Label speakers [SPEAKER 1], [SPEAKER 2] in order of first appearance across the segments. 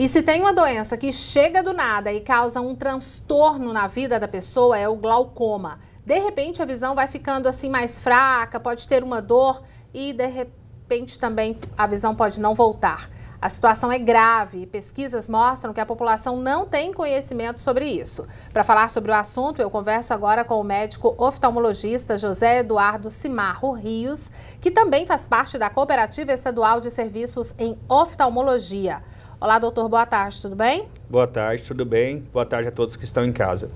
[SPEAKER 1] E se tem uma doença que chega do nada e causa um transtorno na vida da pessoa, é o glaucoma. De repente a visão vai ficando assim mais fraca, pode ter uma dor e de repente também a visão pode não voltar. A situação é grave e pesquisas mostram que a população não tem conhecimento sobre isso. Para falar sobre o assunto, eu converso agora com o médico oftalmologista José Eduardo Simarro Rios, que também faz parte da Cooperativa Estadual de Serviços em Oftalmologia. Olá, doutor, boa tarde, tudo bem?
[SPEAKER 2] Boa tarde, tudo bem? Boa tarde a todos que estão em casa.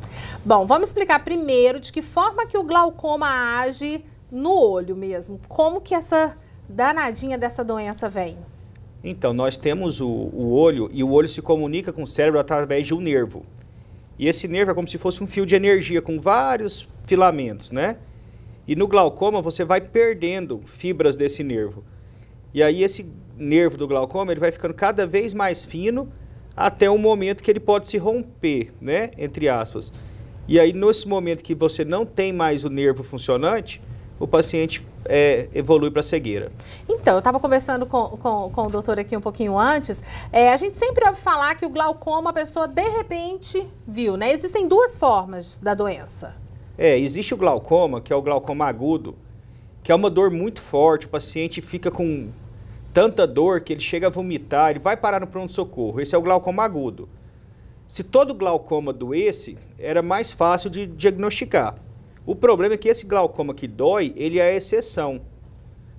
[SPEAKER 1] Bom, vamos explicar primeiro de que forma que o glaucoma age no olho mesmo. Como que essa danadinha dessa doença vem?
[SPEAKER 2] Então, nós temos o, o olho e o olho se comunica com o cérebro através de um nervo. E esse nervo é como se fosse um fio de energia com vários filamentos, né? E no glaucoma você vai perdendo fibras desse nervo. E aí esse nervo do glaucoma ele vai ficando cada vez mais fino até um momento que ele pode se romper, né? Entre aspas. E aí nesse momento que você não tem mais o nervo funcionante, o paciente é, evolui para a cegueira.
[SPEAKER 1] Então, eu estava conversando com, com, com, o doutor aqui um pouquinho antes. É, a gente sempre ouve falar que o glaucoma a pessoa de repente viu, né? Existem duas formas da doença.
[SPEAKER 2] É, existe o glaucoma, que é o glaucoma agudo, que é uma dor muito forte, o paciente fica com tanta dor que ele chega a vomitar, ele vai parar no pronto-socorro. Esse é o glaucoma agudo. Se todo glaucoma doesse, era mais fácil de diagnosticar. O problema é que esse glaucoma que dói, ele é a exceção.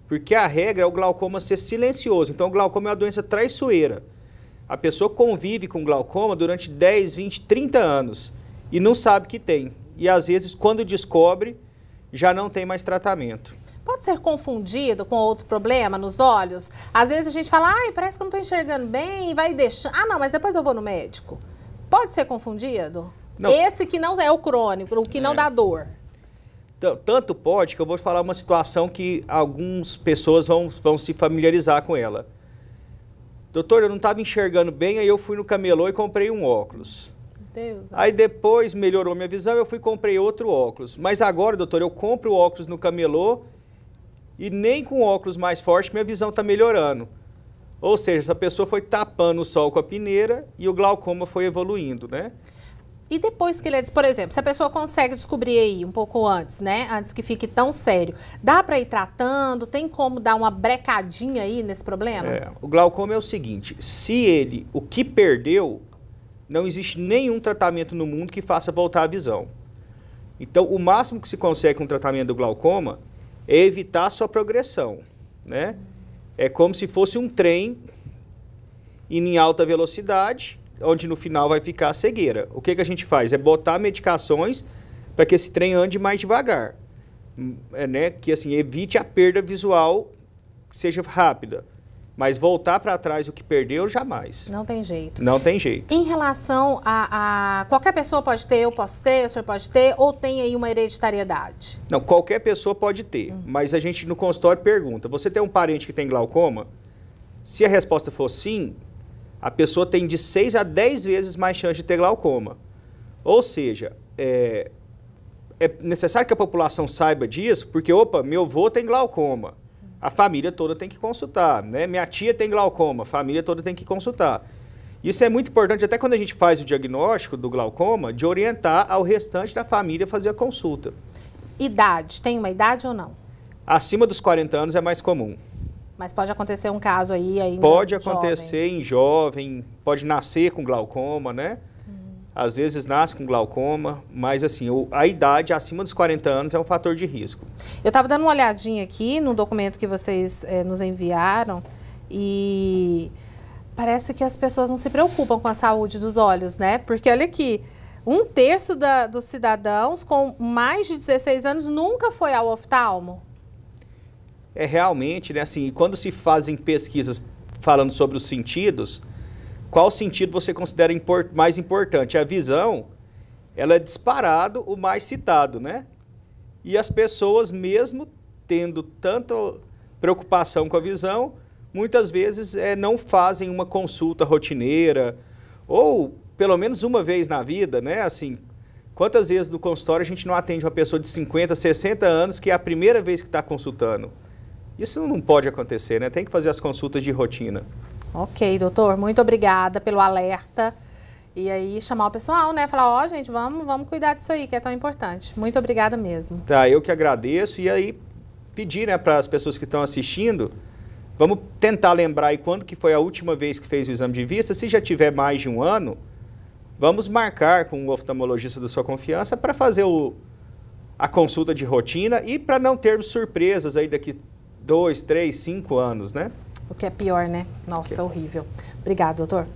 [SPEAKER 2] Porque a regra é o glaucoma ser silencioso. Então, o glaucoma é uma doença traiçoeira. A pessoa convive com glaucoma durante 10, 20, 30 anos e não sabe que tem. E às vezes, quando descobre, já não tem mais tratamento.
[SPEAKER 1] Pode ser confundido com outro problema nos olhos? Às vezes a gente fala, ai, parece que eu não estou enxergando bem, vai deixar. Ah, não, mas depois eu vou no médico. Pode ser confundido? Não. Esse que não é o crônico, o que é. não dá dor.
[SPEAKER 2] Então, tanto pode que eu vou falar uma situação que algumas pessoas vão, vão se familiarizar com ela. Doutor, eu não estava enxergando bem, aí eu fui no camelô e comprei um óculos. Deus. Aí depois melhorou minha visão, eu fui comprei outro óculos. Mas agora, doutor, eu compro o óculos no camelô e nem com óculos mais forte minha visão está melhorando. Ou seja, essa pessoa foi tapando o sol com a peneira e o glaucoma foi evoluindo, né?
[SPEAKER 1] E depois que ele é, por exemplo, se a pessoa consegue descobrir aí um pouco antes, né, antes que fique tão sério, dá para ir tratando? Tem como dar uma brecadinha aí nesse problema? É,
[SPEAKER 2] o glaucoma é o seguinte: se ele, o que perdeu, não existe nenhum tratamento no mundo que faça voltar a visão. Então, o máximo que se consegue com o tratamento do glaucoma é evitar a sua progressão, né? É como se fosse um trem indo em alta velocidade onde no final vai ficar a cegueira. O que, que a gente faz? É botar medicações para que esse trem ande mais devagar, é, né? que assim evite a perda visual que seja rápida. Mas voltar para trás o que perdeu, jamais. Não tem jeito. Não tem jeito.
[SPEAKER 1] Em relação a, a, Qualquer pessoa pode ter, eu posso ter, o senhor pode ter, ou tem aí uma hereditariedade?
[SPEAKER 2] Não, qualquer pessoa pode ter. Hum. Mas a gente no consultório pergunta: você tem um parente que tem glaucoma? Se a resposta for sim, a pessoa tem de 6 a 10 vezes mais chance de ter glaucoma. Ou seja, é, é necessário que a população saiba disso, porque, opa, meu avô tem glaucoma. A família toda tem que consultar, né? Minha tia tem glaucoma, a família toda tem que consultar. Isso é muito importante, até quando a gente faz o diagnóstico do glaucoma, de orientar ao restante da família a fazer a consulta.
[SPEAKER 1] Idade, tem uma idade ou não?
[SPEAKER 2] Acima dos 40 anos é mais comum.
[SPEAKER 1] Mas pode acontecer um caso aí ainda Pode acontecer
[SPEAKER 2] jovem. em jovem, pode nascer com glaucoma, né? Hum. Às vezes nasce com glaucoma, mas assim, a idade acima dos 40 anos é um fator de risco.
[SPEAKER 1] Eu estava dando uma olhadinha aqui no documento que vocês é, nos enviaram e parece que as pessoas não se preocupam com a saúde dos olhos, né? Porque olha aqui, um terço da, dos cidadãos com mais de 16 anos nunca foi ao oftalmo
[SPEAKER 2] é realmente, né, assim, quando se fazem pesquisas falando sobre os sentidos, qual sentido você considera import mais importante? A visão, ela é disparado o mais citado, né? E as pessoas, mesmo tendo tanta preocupação com a visão, muitas vezes é, não fazem uma consulta rotineira ou pelo menos uma vez na vida, né? Assim, quantas vezes no consultório a gente não atende uma pessoa de 50, 60 anos que é a primeira vez que está consultando? Isso não pode acontecer, né? Tem que fazer as consultas de rotina.
[SPEAKER 1] Ok, doutor, muito obrigada pelo alerta. E aí chamar o pessoal, né? Falar, ó, oh, gente, vamos, vamos cuidar disso aí, que é tão importante. Muito obrigada mesmo.
[SPEAKER 2] Tá, eu que agradeço. E aí pedir, né, para as pessoas que estão assistindo, vamos tentar lembrar aí quando que foi a última vez que fez o exame de vista. Se já tiver mais de um ano, vamos marcar com o um oftalmologista da sua confiança para fazer o, a consulta de rotina e para não termos surpresas aí daqui dois, três, cinco anos, né?
[SPEAKER 1] O que é pior, né? É Nossa, que... horrível. Obrigada, doutor.